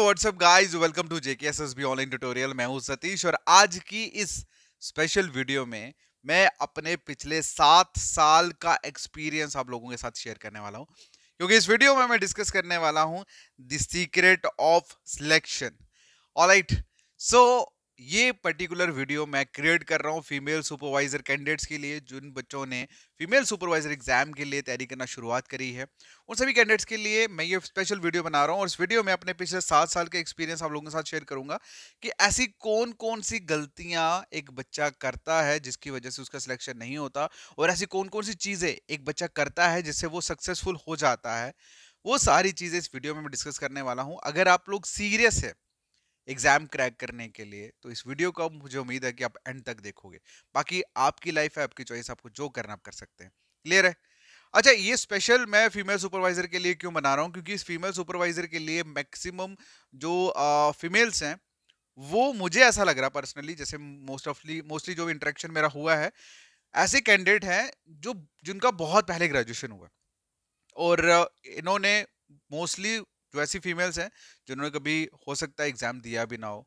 WhatsApp guys welcome to JK S S B online tutorial मैं हूं सतीश और आज की इस स्पेशल वीडियो में मैं अपने पिछले सात साल का एक्सपीरियंस आप लोगों के साथ शेयर करने वाला हूँ क्योंकि इस वीडियो में मैं डिस्कस करने वाला हूँ the secret of selection alright so ये पर्टिकुलर वीडियो मैं क्रिएट कर रहा हूँ फीमेल सुपरवाइजर कैंडिडेट्स के लिए जिन बच्चों ने फीमेल सुपरवाइजर एग्जाम के लिए तैयारी करना शुरुआत करी है उन सभी कैंडिडेट्स के लिए मैं ये स्पेशल वीडियो बना रहा हूँ और इस वीडियो में अपने पिछले सात साल के एक्सपीरियंस आप लोगों के साथ शेयर करूंगा कि ऐसी कौन कौन सी गलतियाँ एक बच्चा करता है जिसकी वजह से उसका सिलेक्शन नहीं होता और ऐसी कौन कौन सी चीज़ें एक बच्चा करता है जिससे वो सक्सेसफुल हो जाता है वो सारी चीज़ें इस वीडियो में मैं डिस्कस करने वाला हूँ अगर आप लोग सीरियस है एग्जाम क्रैक करने के लिए तो इस वीडियो को मुझे उम्मीद है कि आप एंड तक देखोगे बाकी आपकी लाइफ है आपकी चॉइस आपको जो करना आप कर सकते हैं क्लियर है अच्छा ये स्पेशल मैं फीमेल सुपरवाइजर के लिए क्यों बना रहा हूँ क्योंकि इस फीमेल सुपरवाइजर के लिए मैक्सिमम जो फीमेल्स हैं वो मुझे ऐसा लग रहा पर्सनली जैसे मोस्ट ऑफली मोस्टली जो इंटरेक्शन मेरा हुआ है ऐसे कैंडिडेट हैं जो जिनका बहुत पहले ग्रेजुएशन हुआ और इन्होंने मोस्टली जो ऐसी फीमेल्स हैं जिन्होंने कभी हो सकता है एग्जाम दिया भी ना हो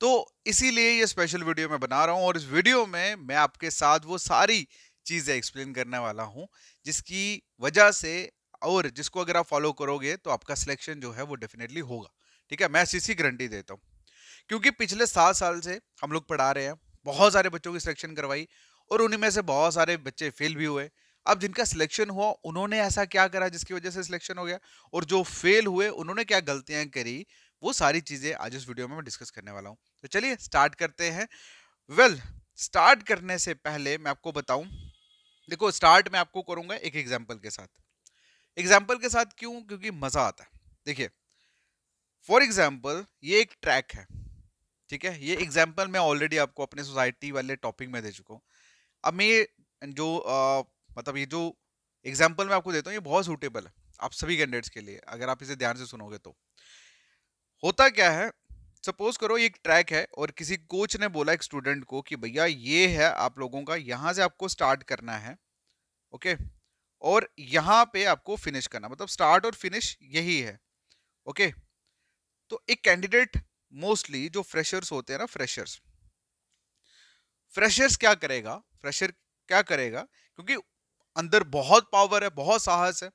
तो इसीलिए ये स्पेशल वीडियो मैं बना रहा हूँ और इस वीडियो में मैं आपके साथ वो सारी चीज़ें एक्सप्लेन करने वाला हूँ जिसकी वजह से और जिसको अगर आप फॉलो करोगे तो आपका सिलेक्शन जो है वो डेफिनेटली होगा ठीक है मैं इसी गारंटी देता हूँ क्योंकि पिछले सात साल से हम लोग पढ़ा रहे हैं बहुत सारे बच्चों की सिलेक्शन करवाई और उन्हीं में से बहुत सारे बच्चे फेल भी हुए अब जिनका सिलेक्शन हुआ उन्होंने ऐसा क्या करा जिसकी वजह से सिलेक्शन हो गया और जो फेल हुए उन्होंने क्या गलतियां करी वो सारी चीजें आज इस वीडियो में मैं डिस्कस करने वाला हूँ तो चलिए स्टार्ट करते हैं वेल well, स्टार्ट करने से पहले मैं आपको बताऊं देखो स्टार्ट मैं आपको करूंगा एक एग्जाम्पल के साथ एग्जाम्पल के साथ क्यों क्योंकि मजा आता है देखिए फॉर एग्जाम्पल ये एक ट्रैक है ठीक है ये एग्जाम्पल मैं ऑलरेडी आपको अपने सोसाइटी वाले टॉपिक में दे चुका हूँ अब मैं जो मतलब ये जो एग्जाम्पल मैं आपको देता हूँ ये बहुत सूटेबल है आप सभी कैंडिडेट्स के लिए अगर आप इसे ध्यान से सुनोगे तो होता क्या है सपोज करो एक ट्रैक है और किसी कोच ने बोला एक स्टूडेंट को कि भैया ये है आप लोगों का यहाँ से आपको स्टार्ट करना है ओके और यहाँ पे आपको फिनिश करना मतलब स्टार्ट और फिनिश यही है ओके तो एक कैंडिडेट मोस्टली जो फ्रेशर्स होते हैं ना फ्रेशर्स फ्रेशर्स क्या करेगा फ्रेशर क्या करेगा क्योंकि अंदर बहुत पावर है बहुत साहस है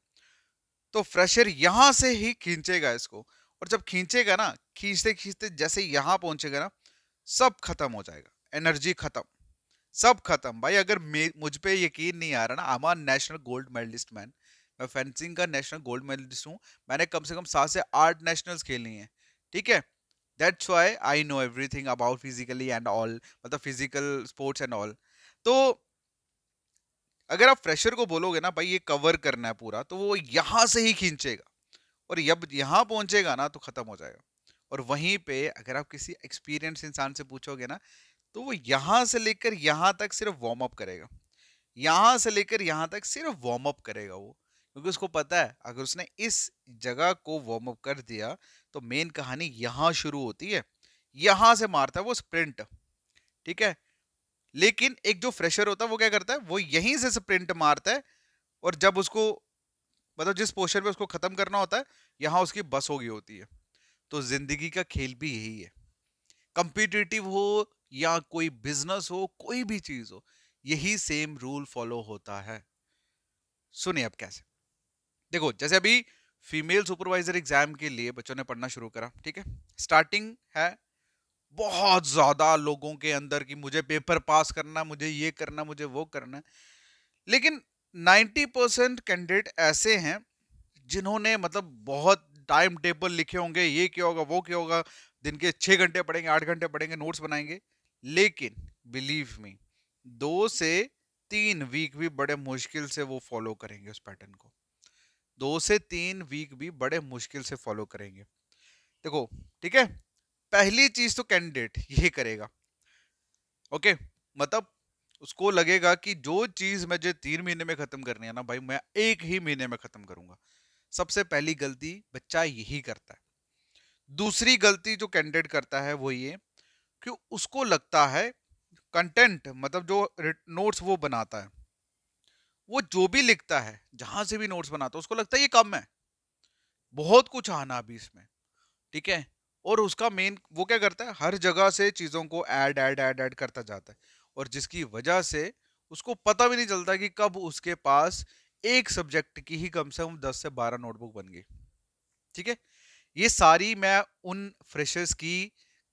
तो फ्रेशर यहां से ही खींचेगा इसको और जब खींचेगा ना खींचते खींचते जैसे यहां पहुंचेगा ना सब खत्म हो जाएगा एनर्जी खत्म सब खत्म भाई अगर मुझ पर यकीन नहीं आ रहा ना आमा नेशनल गोल्ड मेडलिस्ट मैन मैं फेंसिंग का नेशनल गोल्ड मेडलिस्ट हूँ मैंने कम से कम सात से आठ नेशनल्स खेली हैं ठीक है that's why I know everything about physically and all मतलब फिजिकल स्पोर्ट्स एंड ऑल तो अगर आप फ्रेशर को बोलोगे ना भाई ये कवर करना है पूरा तो वो यहाँ से ही खींचेगा और जब यहाँ पहुंचेगा ना तो ख़त्म हो जाएगा और वहीं पे अगर आप किसी एक्सपीरियंस इंसान से पूछोगे ना तो वो यहाँ से लेकर यहां तक सिर्फ वार्म अप करेगा यहां से लेकर यहां तक सिर्फ वार्म अप करेगा वो क्योंकि उसको पता है अगर उसने इस जगह को वार्म अप कर दिया तो मेन कहानी यहाँ शुरू होती है यहाँ से मारता है वो स्प्रिंट ठीक है लेकिन एक जो फ्रेशर होता है वो क्या करता है वो यहीं से स्प्रिंट मारता है और जब उसको मतलब जिस पोस्टर पे उसको ख़त्म करना होता है यहाँ उसकी बस हो गई होती है तो ज़िंदगी का खेल भी यही है कंपिटिटिव हो या कोई बिजनेस हो कोई भी चीज़ हो यही सेम रूल फॉलो होता है सुनिए अब कैसे देखो जैसे अभी फीमेल सुपरवाइजर एग्जाम के लिए बच्चों ने पढ़ना शुरू करा ठीक है स्टार्टिंग है बहुत ज़्यादा लोगों के अंदर कि मुझे पेपर पास करना मुझे ये करना मुझे वो करना लेकिन 90 परसेंट कैंडिडेट ऐसे हैं जिन्होंने मतलब बहुत टाइम टेबल लिखे होंगे ये क्या होगा वो क्या होगा दिन के छः घंटे पढ़ेंगे आठ घंटे पढ़ेंगे नोट्स बनाएंगे लेकिन बिलीव मी दो से तीन वीक भी बड़े मुश्किल से वो फॉलो करेंगे उस पैटर्न को दो से तीन वीक भी बड़े मुश्किल से फॉलो करेंगे देखो ठीक है पहली चीज तो कैंडिडेट ये करेगा ओके मतलब उसको लगेगा कि जो चीज मुझे तीन महीने में खत्म करनी है ना भाई मैं एक ही महीने में खत्म करूंगा सबसे पहली गलती बच्चा यही करता है दूसरी गलती जो कैंडिडेट करता है वो ये कि उसको लगता है कंटेंट मतलब जो नोट्स वो बनाता है वो जो भी लिखता है जहां से भी नोट्स बनाता है उसको लगता है ये कम है बहुत कुछ आना अभी इसमें ठीक है और उसका मेन वो क्या करता है हर जगह से चीज़ों को ऐड ऐड ऐड ऐड करता जाता है और जिसकी वजह से उसको पता भी नहीं चलता कि कब उसके पास एक सब्जेक्ट की ही कम से कम दस से बारह नोटबुक बन गई ठीक है ये सारी मैं उन फ्रेशर्स की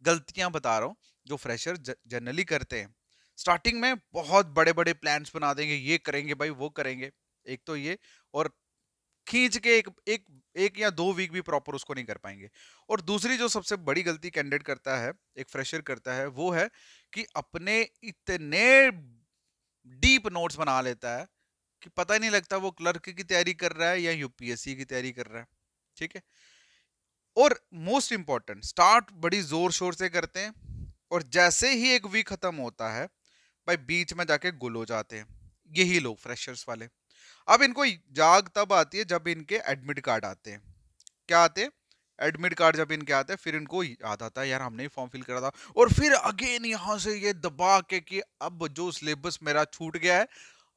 गलतियां बता रहा हूँ जो फ्रेशर जनरली करते हैं स्टार्टिंग में बहुत बड़े बड़े प्लान्स बना देंगे ये करेंगे भाई वो करेंगे एक तो ये और खींच के एक एक एक या दो वीक भी प्रॉपर उसको नहीं कर पाएंगे और दूसरी जो सबसे बड़ी गलती कैंडिडेट करता है एक फ्रेशर करता है वो है कि अपने इतने डीप नोट्स बना लेता है कि पता ही नहीं लगता वो क्लर्क की तैयारी कर रहा है या यूपीएससी की तैयारी कर रहा है ठीक है और मोस्ट इंपॉर्टेंट स्टार्ट बड़ी जोर शोर से करते हैं और जैसे ही एक वीक खत्म होता है भाई बीच में जाके गुल हो जाते हैं यही लोग फ्रेशर्स वाले अब इनको जाग तब आती है जब इनके एडमिट कार्ड आते हैं क्या आते हैं एडमिट कार्ड जब इनके आते हैं फिर इनको याद आता है यार हमने फॉर्म फिल करा था और फिर अगेन यहाँ से ये दबा के कि अब जो सिलेबस मेरा छूट गया है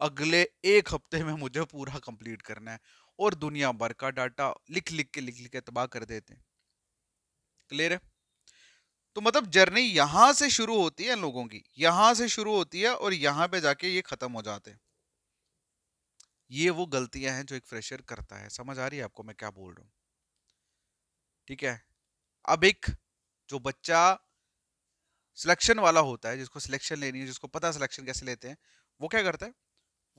अगले एक हफ्ते में मुझे पूरा कंप्लीट करना है और दुनिया भर का डाटा लिख लिख के लिख लिख के तबाह कर देते हैं क्लियर है तो मतलब जर्नी यहाँ से शुरू होती है लोगों की यहाँ से शुरू होती है और यहाँ पे जाके ये खत्म हो जाते हैं ये वो गलतियां हैं जो एक फ्रेशर करता है समझ आ रही है आपको मैं क्या बोल रहा हूं ठीक है अब एक जो बच्चा सिलेक्शन वाला होता है जिसको सिलेक्शन लेनी है जिसको पता सिलेक्शन कैसे लेते हैं वो क्या करता है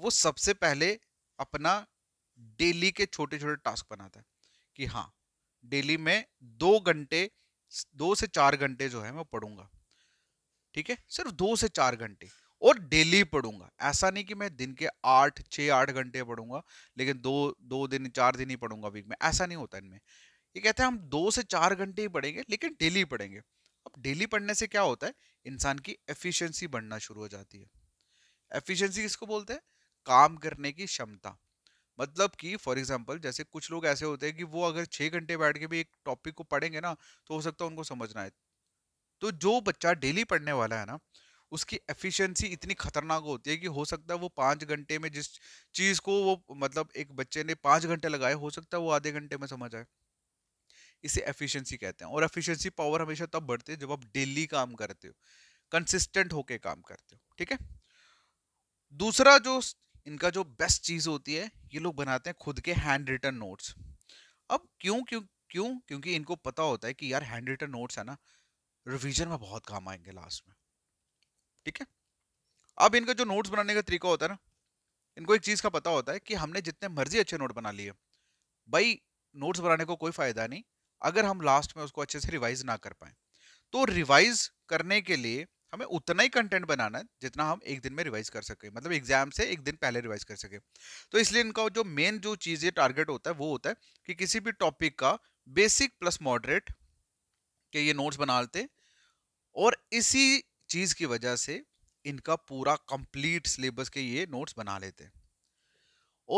वो सबसे पहले अपना डेली के छोटे छोटे टास्क बनाता है कि हाँ डेली में दो घंटे दो से चार घंटे जो है मैं पढ़ूंगा ठीक है सिर्फ दो से चार घंटे और डेली पढ़ूंगा ऐसा नहीं कि मैं दिन के आठ छः आठ घंटे पढ़ूंगा लेकिन दो दो दिन चार दिन ही पढ़ूंगा वीक में ऐसा नहीं होता इनमें ये कहते हैं हम दो से चार घंटे ही पढ़ेंगे लेकिन डेली पढ़ेंगे अब डेली पढ़ने से क्या होता है इंसान की एफिशिएंसी बढ़ना शुरू हो जाती है एफिशिएंसी किसको बोलते हैं काम करने की क्षमता मतलब कि फॉर एग्जाम्पल जैसे कुछ लोग ऐसे होते हैं कि वो अगर छः घंटे बैठ के भी एक टॉपिक को पढ़ेंगे ना तो हो सकता है उनको समझना है तो जो बच्चा डेली पढ़ने वाला है ना उसकी एफिशिएंसी इतनी खतरनाक होती है कि हो सकता है वो पाँच घंटे में जिस चीज़ को वो मतलब एक बच्चे ने पाँच घंटे लगाए हो सकता है वो आधे घंटे में समझ आए इसे एफिशिएंसी कहते हैं और एफिशिएंसी पावर हमेशा तब बढ़ती है जब आप डेली काम करते हो कंसिस्टेंट होके काम करते हो ठीक है दूसरा जो इनका जो बेस्ट चीज़ होती है ये लोग बनाते हैं खुद के हैंड रिटन नोट्स अब क्यों क्यों क्यों क्योंकि इनको पता होता है कि यार हैंड रिटन नोट्स है ना रिवीजन में बहुत काम आएंगे लास्ट में ठीक है अब इनका जो नोट्स बनाने का तरीका होता है ना इनको एक चीज़ का पता होता है कि हमने जितने मर्जी अच्छे नोट बना लिए भाई नोट्स बनाने को कोई फ़ायदा नहीं अगर हम लास्ट में उसको अच्छे से रिवाइज ना कर पाए तो रिवाइज करने के लिए हमें उतना ही कंटेंट बनाना है जितना हम एक दिन में रिवाइज कर सके मतलब एग्जाम से एक दिन पहले रिवाइज कर सके तो इसलिए इनका जो मेन जो चीज़ टारगेट होता है वो होता है कि किसी भी टॉपिक का बेसिक प्लस मॉडरेट के ये नोट्स बना लेते और इसी चीज की वजह से इनका पूरा कंप्लीट सिलेबस के ये नोट्स बना लेते हैं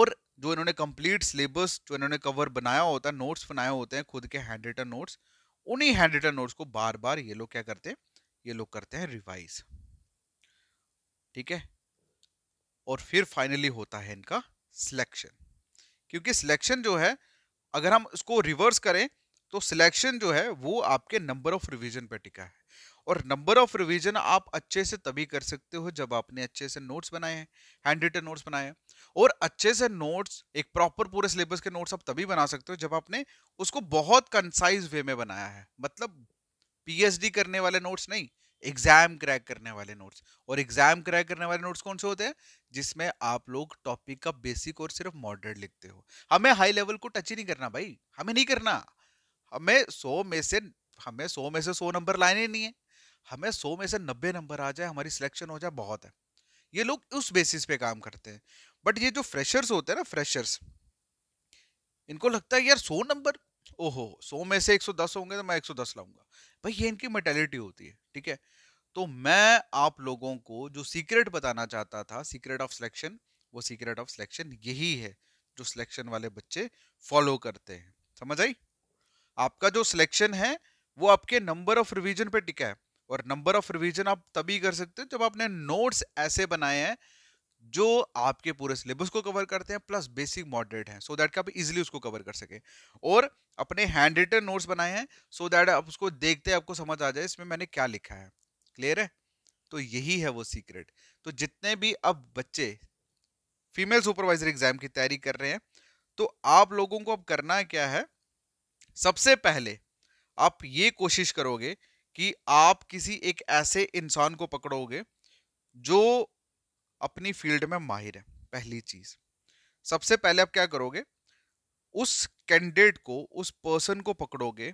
और जो इन्होंने कंप्लीट सिलेबस जो इन्होंने कवर बनाया होता है नोट्स बनाए होते हैं खुद के हैंड रिटन नोट्स उन्हीं हैंड रिटन नोट्स को बार बार ये लोग क्या करते हैं ये लोग करते हैं रिवाइज ठीक है और फिर फाइनली होता है इनका सिलेक्शन क्योंकि सिलेक्शन जो है अगर हम इसको रिवर्स करें तो सिलेक्शन जो है वो आपके नंबर ऑफ रिविजन पर टिका है और नंबर ऑफ रिवीजन आप अच्छे से तभी कर सकते हो जब आपने अच्छे से नोट्स बनाए हैं हैंड रिटन नोट्स बनाए हैं और अच्छे से नोट्स एक प्रॉपर पूरे सिलेबस के नोट्स आप तभी बना सकते हो जब आपने उसको बहुत कंसाइज वे में बनाया है मतलब पीएचडी करने वाले नोट्स नहीं एग्जाम क्रैक करने वाले नोट्स और एग्जाम क्रैक करने वाले नोट्स कौन से होते हैं जिसमें आप लोग टॉपिक का बेसिक और सिर्फ मॉडरेट लिखते हो हमें हाई लेवल को टच ही नहीं करना भाई हमें नहीं करना हमें सौ में से हमें सौ में से सौ नंबर लाने नहीं है हमें सौ में से नब्बे नंबर आ जाए हमारी सिलेक्शन हो जाए बहुत है ये लोग उस बेसिस पे काम करते हैं बट ये जो फ्रेशर्स होते हैं ना फ्रेशर्स इनको लगता है यार सौ नंबर ओहो सौ में से एक सौ दस होंगे तो मैं एक सौ दस लाऊंगा भाई ये इनकी मेटेलिटी होती है ठीक है तो मैं आप लोगों को जो सीक्रेट बताना चाहता था सीक्रेट ऑफ सिलेक्शन वो सीक्रेट ऑफ सिलेक्शन यही है जो सिलेक्शन वाले बच्चे फॉलो करते हैं समझ आई आपका जो सिलेक्शन है वो आपके नंबर ऑफ रिविजन पे टिका है और नंबर ऑफ रिवीजन आप तभी कर सकते हो जब आपने नोट्स ऐसे बनाए हैं जो आपके पूरे सिलेबस को कवर करते हैं प्लस बेसिक मॉडरेट हैं सो दैट कि आप इजीली उसको कवर कर सके और अपने हैंड रिटन नोट्स बनाए हैं सो दैट आप उसको देखते आपको समझ आ जाए इसमें मैंने क्या लिखा है क्लियर है तो यही है वो सीक्रेट तो जितने भी अब बच्चे फीमेल सुपरवाइजर एग्जाम की तैयारी कर रहे हैं तो आप लोगों को अब करना क्या है सबसे पहले आप ये कोशिश करोगे कि आप किसी एक ऐसे इंसान को पकड़ोगे जो अपनी फील्ड में माहिर है पहली चीज सबसे पहले आप क्या करोगे उस कैंडिडेट को उस पर्सन को पकड़ोगे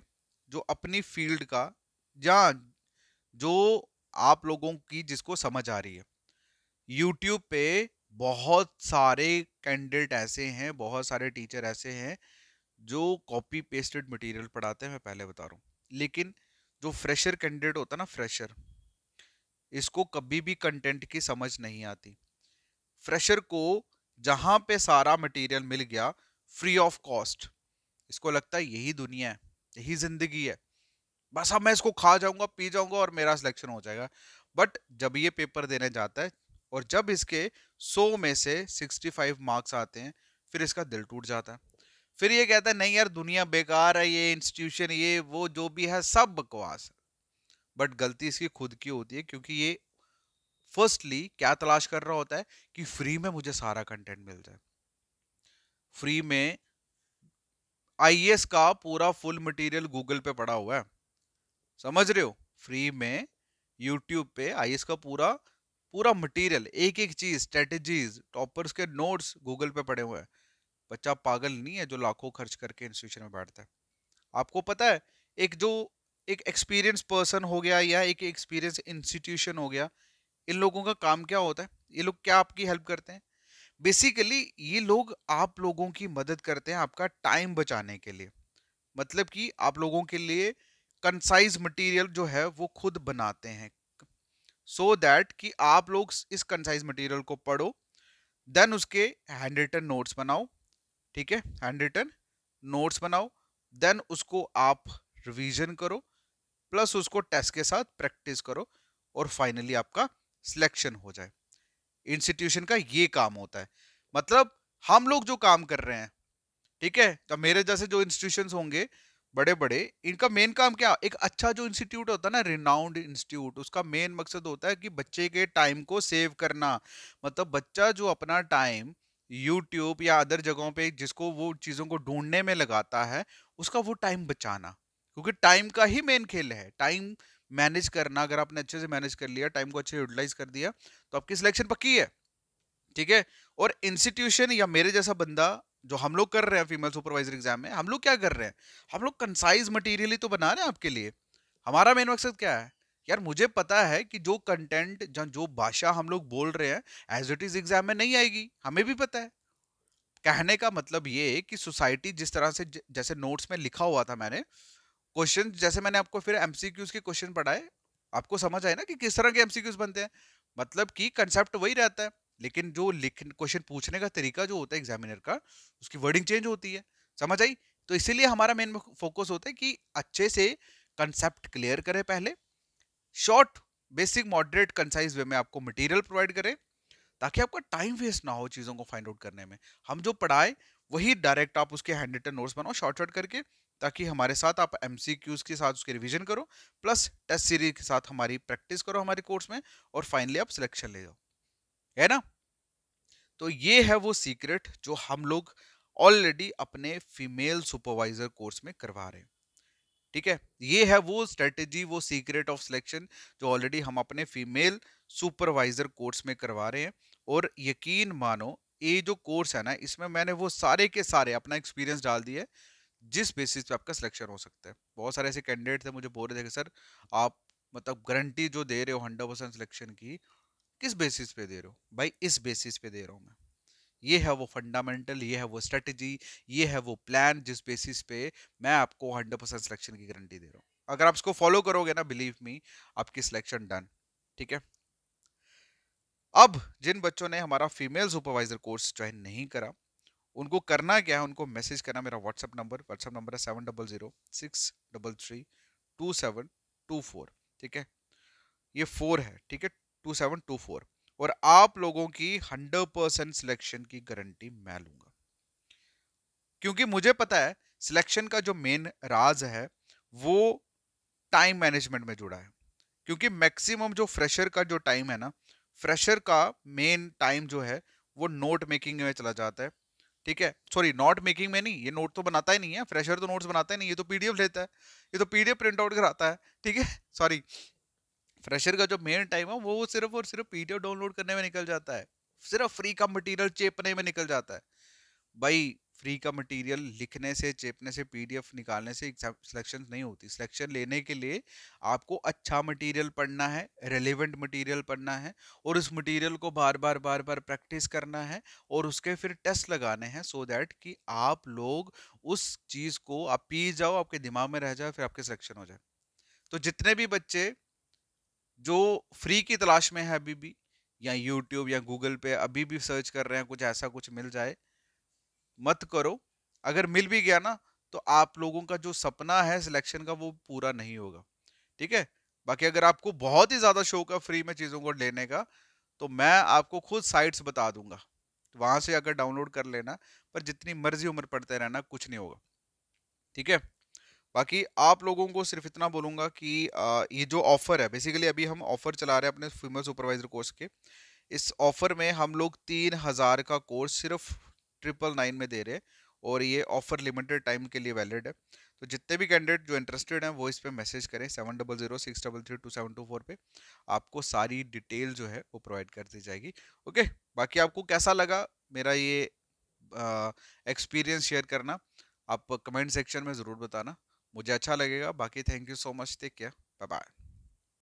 जो अपनी फील्ड का या जो आप लोगों की जिसको समझ आ रही है यूट्यूब पे बहुत सारे कैंडिडेट ऐसे हैं बहुत सारे टीचर ऐसे हैं जो कॉपी पेस्टेड मटेरियल पढ़ाते हैं मैं पहले बता रहा हूँ लेकिन जो फ्रेशर कैंडिडेट होता है ना फ्रेशर इसको कभी भी कंटेंट की समझ नहीं आती फ्रेशर को जहां पे सारा मटेरियल मिल गया फ्री ऑफ कॉस्ट इसको लगता है यही दुनिया है यही जिंदगी है बस अब मैं इसको खा जाऊंगा पी जाऊंगा और मेरा सिलेक्शन हो जाएगा बट जब ये पेपर देने जाता है और जब इसके 100 में से 65 मार्क्स आते हैं फिर इसका दिल टूट जाता है फिर ये कहता है नहीं यार दुनिया बेकार है ये इंस्टीट्यूशन ये वो जो भी है सब बकवास है बट गलती इसकी खुद की होती है क्योंकि ये फर्स्टली क्या तलाश कर रहा होता है कि फ्री में मुझे सारा कंटेंट मिल जाए फ्री में आई e का पूरा फुल मटेरियल गूगल पे पड़ा हुआ है समझ रहे हो फ्री में यूट्यूब पे आई e का पूरा पूरा मटेरियल एक एक चीज स्ट्रेटेजीज टॉपर्स के नोट्स गूगल पे पड़े हुए हैं बच्चा पागल नहीं है जो लाखों खर्च करके इंस्टीट्यूशन में बैठता है आपको पता है एक जो एक एक्सपीरियंस पर्सन हो गया या एक एक्सपीरियंस इंस्टीट्यूशन हो गया इन लोगों का काम क्या होता है ये लोग क्या आपकी हेल्प करते हैं बेसिकली ये लोग आप लोगों की मदद करते हैं आपका टाइम बचाने के लिए मतलब कि आप लोगों के लिए कंसाइज मटेरियल जो है वो खुद बनाते हैं सो so दैट कि आप लोग इस कंसाइज मटेरियल को पढ़ो देन उसके हैंड रिटन नोट्स बनाओ ठीक है हैंड रिटन नोट्स बनाओ देन उसको आप रिवीजन करो प्लस उसको टेस्ट के साथ प्रैक्टिस करो और फाइनली आपका सिलेक्शन हो जाए इंस्टीट्यूशन का ये काम होता है मतलब हम लोग जो काम कर रहे हैं ठीक है तो मेरे जैसे जो इंस्टीट्यूशन होंगे बड़े बड़े इनका मेन काम क्या एक अच्छा जो इंस्टीट्यूट होता है ना रिनाउंड इंस्टीट्यूट उसका मेन मकसद होता है कि बच्चे के टाइम को सेव करना मतलब बच्चा जो अपना टाइम यूट्यूब या अदर जगहों पे जिसको वो चीज़ों को ढूंढने में लगाता है उसका वो टाइम बचाना क्योंकि टाइम का ही मेन खेल है टाइम मैनेज करना अगर आपने अच्छे से मैनेज कर लिया टाइम को अच्छे से यूटिलाइज कर दिया तो आपकी सिलेक्शन पक्की है ठीक है और इंस्टीट्यूशन या मेरे जैसा बंदा जो हम लोग कर रहे हैं फीमेल सुपरवाइजर एग्जाम में हम लोग क्या कर रहे हैं हम लोग कंसाइज मटीरियल ही तो बना रहे हैं आपके लिए हमारा मेन मकसद क्या है यार मुझे पता है कि जो कंटेंट जो भाषा हम लोग बोल रहे हैं एज इट इज एग्जाम में नहीं आएगी हमें भी पता है कहने का मतलब ये कि सोसाइटी जिस तरह से जैसे नोट्स में लिखा हुआ था मैंने क्वेश्चन जैसे मैंने आपको फिर एमसीक्यूज के क्वेश्चन पढ़ाए आपको समझ आए ना कि किस तरह के एमसीक्यूज बनते हैं मतलब कि कंसेप्ट वही रहता है लेकिन जो लिख क्वेश्चन पूछने का तरीका जो होता है एग्जामिनर का उसकी वर्डिंग चेंज होती है समझ आई तो इसीलिए हमारा मेन फोकस होता है कि अच्छे से कंसेप्ट क्लियर करें पहले short basic moderate concise way में आपको मटेरियल प्रोवाइड करें ताकि आपका टाइम वेस्ट ना हो चीज़ों को फाइंड आउट करने में हम जो पढ़ाए वही डायरेक्ट आप उसके हैंड रिटन नोट्स बनाओ शॉर्ट शॉर्ट करके ताकि हमारे साथ आप एम के साथ उसके रिविजन करो प्लस टेस्ट सीरीज के साथ हमारी प्रैक्टिस करो हमारे कोर्स में और फाइनली आप सिलेक्शन ले जाओ है ना तो ये है वो सीक्रेट जो हम लोग ऑलरेडी अपने फीमेल सुपरवाइजर कोर्स में करवा रहे हैं ठीक है ये है वो स्ट्रेटेजी वो सीक्रेट ऑफ सिलेक्शन जो ऑलरेडी हम अपने फीमेल सुपरवाइजर कोर्स में करवा रहे हैं और यकीन मानो ये जो कोर्स है ना इसमें मैंने वो सारे के सारे अपना एक्सपीरियंस डाल दिया है जिस बेसिस पे आपका सिलेक्शन हो सकता है बहुत सारे ऐसे कैंडिडेट थे मुझे बोल रहे थे कि सर आप मतलब गारंटी जो दे रहे हो हंड्रेड परसेंट सिलेक्शन की किस बेसिस पे दे रहे हो भाई इस बेसिस पे दे रहा हूँ मैं ये है वो फंडामेंटल ये है वो स्ट्रेटजी ये है वो प्लान जिस बेसिस पे मैं आपको हंड्रेड परसेंट सिलेक्शन की गारंटी दे रहा हूँ अगर आप इसको फॉलो करोगे ना बिलीव मी आपकी सिलेक्शन डन ठीक है अब जिन बच्चों ने हमारा फीमेल सुपरवाइजर कोर्स ज्वाइन नहीं करा उनको करना क्या है उनको मैसेज करना मेरा व्हाट्सअप नंबर व्हाट्सअप नंबर है seven double zero six double three two seven two four ठीक है ये फोर है ठीक है टू सेवन टू फोर और आप लोगों की हंड्रेड परसेंट सिलेक्शन की गारंटी मैं लूंगा क्योंकि मुझे पता है सिलेक्शन का जो मेन राज है वो टाइम मैनेजमेंट में जुड़ा है क्योंकि मैक्सिमम जो फ्रेशर का जो टाइम है ना फ्रेशर का मेन टाइम जो है वो नोट मेकिंग में चला जाता है ठीक है सॉरी नोट मेकिंग में नहीं ये नोट तो बनाता ही नहीं है फ्रेशर तो नोट्स बनाता ही नहीं ये तो पीडीएफ लेता है ये तो पीडीएफ प्रिंट आउट कराता है ठीक है सॉरी फ्रेशर का जो मेन टाइम है वो सिर्फ और सिर्फ पीडीएफ डाउनलोड करने में निकल जाता है सिर्फ फ्री का मटेरियल चेपने में निकल जाता है भाई फ्री का मटेरियल लिखने से चेपने से पीडीएफ निकालने से एग्जाम सिलेक्शन नहीं होती सिलेक्शन लेने के लिए आपको अच्छा मटेरियल पढ़ना है रेलिवेंट मटेरियल पढ़ना है और उस मटेरियल को बार बार बार बार प्रैक्टिस करना है और उसके फिर टेस्ट लगाने हैं सो दैट कि आप लोग उस चीज़ को आप पी जाओ आपके दिमाग में रह जाओ फिर आपके सिलेक्शन हो जाए तो जितने भी बच्चे जो फ्री की तलाश में है अभी भी या यूट्यूब या गूगल पे अभी भी सर्च कर रहे हैं कुछ ऐसा कुछ मिल जाए मत करो अगर मिल भी गया ना तो आप लोगों का जो सपना है सिलेक्शन का वो पूरा नहीं होगा ठीक है बाकी अगर आपको बहुत ही ज़्यादा शौक है फ्री में चीज़ों को लेने का तो मैं आपको खुद साइट्स बता दूंगा वहां से अगर डाउनलोड कर लेना पर जितनी मर्जी उम्र पढ़ते रहना कुछ नहीं होगा ठीक है बाकी आप लोगों को सिर्फ इतना बोलूँगा कि ये जो ऑफ़र है बेसिकली अभी हम ऑफ़र चला रहे हैं अपने फीमेल सुपरवाइजर कोर्स के इस ऑफ़र में हम लोग तीन हज़ार का कोर्स सिर्फ ट्रिपल नाइन में दे रहे हैं और ये ऑफ़र लिमिटेड टाइम के लिए वैलिड है तो जितने भी कैंडिडेट जो इंटरेस्टेड हैं वो इस पर मैसेज करें seven double zero six double three two seven two four पर आपको सारी डिटेल जो है वो प्रोवाइड कर दी जाएगी ओके बाकी आपको कैसा लगा मेरा ये एक्सपीरियंस शेयर करना आप कमेंट सेक्शन में ज़रूर बताना मुझे अच्छा लगेगा बाकी thank you so much take care bye bye